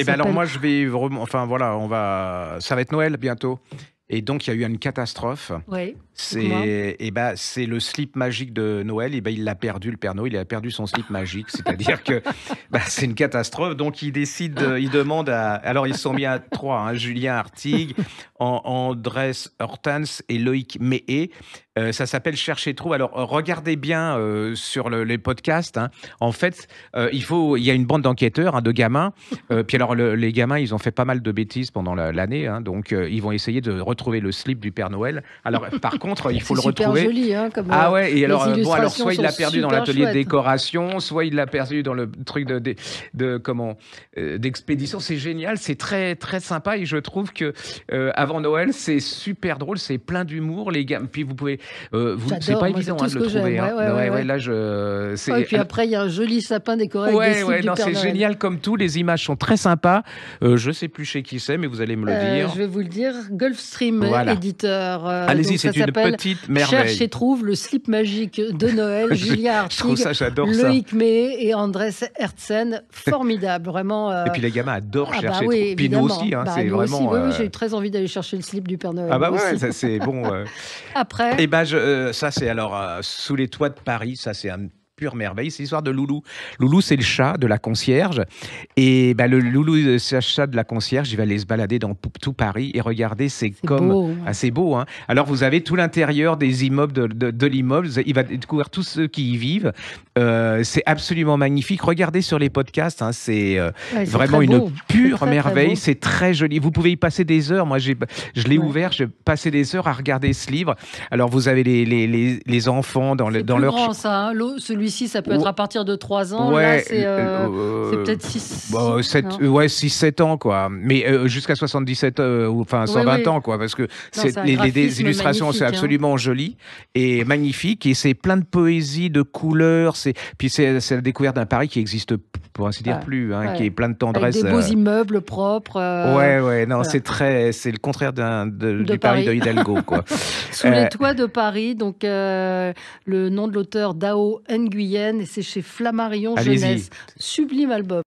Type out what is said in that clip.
Et eh bien, alors, moi, je vais. Enfin, voilà, on va. Ça va être Noël bientôt. Et donc, il y a eu une catastrophe. Oui. C'est et eh ben, c'est le slip magique de Noël. Et eh ben, il l'a perdu, le Père Noël. Il a perdu son slip magique. C'est-à-dire que bah, c'est une catastrophe. Donc, il décide, il demande à. Alors, ils sont mis à trois hein, Julien Artigue, Andrés Hortens et Loïc Mehe. Euh, ça s'appelle Chercher Trouve. Alors, euh, regardez bien euh, sur les podcasts. Hein. En fait, il, faut, il y a une bande d'enquêteurs, hein, de gamins. puis alors, les gamins, ils ont fait pas mal de bêtises pendant l'année. Hein. donc, ils vont essayer de retrouver le slip du Père Noël. Alors, par contre, il faut le super retrouver. Joli, ah ouais, et alors, bon, alors soit il l'a perdu dans l'atelier de décoration, soit il l'a perdu dans le truc de comment d'expédition. C'est génial, c'est très, très sympa. Et je trouve que avant Noël, c'est super drôle, c'est plein d'humour. Les gamins, puis vous pouvez euh, c'est pas évident hein, de le trouver. Hein. là, je, oh, et puis après, il y a un joli sapin décoré C'est génial comme tout. Les images sont très sympas. Je euh, je sais plus chez qui c'est, mais vous allez me le euh, dire. je vais vous le dire. Gulfstream, l'éditeur éditeur. Allez-y, c'est une petite merveille. Cherche et trouve le slip magique de Noël. Julia Artig, Loïc May et Andrés Hertzen. Formidable, vraiment. Et puis les gamins adorent ah, bah chercher. trouve Et Puis nous aussi, c'est vraiment. j'ai eu très envie d'aller chercher le slip du Père Noël. Ah bah ouais, c'est bon. Après. Eh euh, ça c'est alors euh, sous les toits de Paris, ça c'est un pure merveille. C'est l'histoire de Loulou. Loulou, c'est le chat de la concierge. Et bah, le Loulou, euh, le chat de la concierge, il va aller se balader dans tout Paris. Et regardez, c'est comme assez beau. Hein. Ah, hein. Alors, vous avez tout l'intérieur des immeubles de, l'immeuble. Il va découvrir tous ceux qui y vivent. Euh, c'est absolument magnifique. Regardez sur les podcasts. Hein, c'est euh, vraiment une pure merveille. C'est très joli. Vous pouvez y passer des heures. Moi, je l'ai ouvert. J'ai passé des heures à regarder ce livre. Alors, vous avez les, les, les, enfants dans, le, dans leur. Grand, ça, celui Ici, ça peut être à partir de 3 ans. Ouais, Là, c'est, euh, euh, euh, peut-être 6. Bon, bah, ouais, 6-7 ans, quoi. Mais jusqu'à 77, enfin 120 ans, quoi. Parce que c'est les, illustrations, c'est hein. absolument joli et magnifique. Et c'est plein de poésie, de couleurs. C'est, puis c'est, la découverte d'un Paris qui existe pas pour ainsi dire, plus, hein, qui est plein de tendresse. Avec des beaux euh, immeubles propres. Oui, euh, Ouais, ouais, non, c'est très, c'est le contraire de, du Paris. de Hidalgo, quoi. Sous les euh, toits de Paris, donc le nom de l'auteur Dao Nguyen, et c'est chez Flammarion Jeunesse. Sublime album.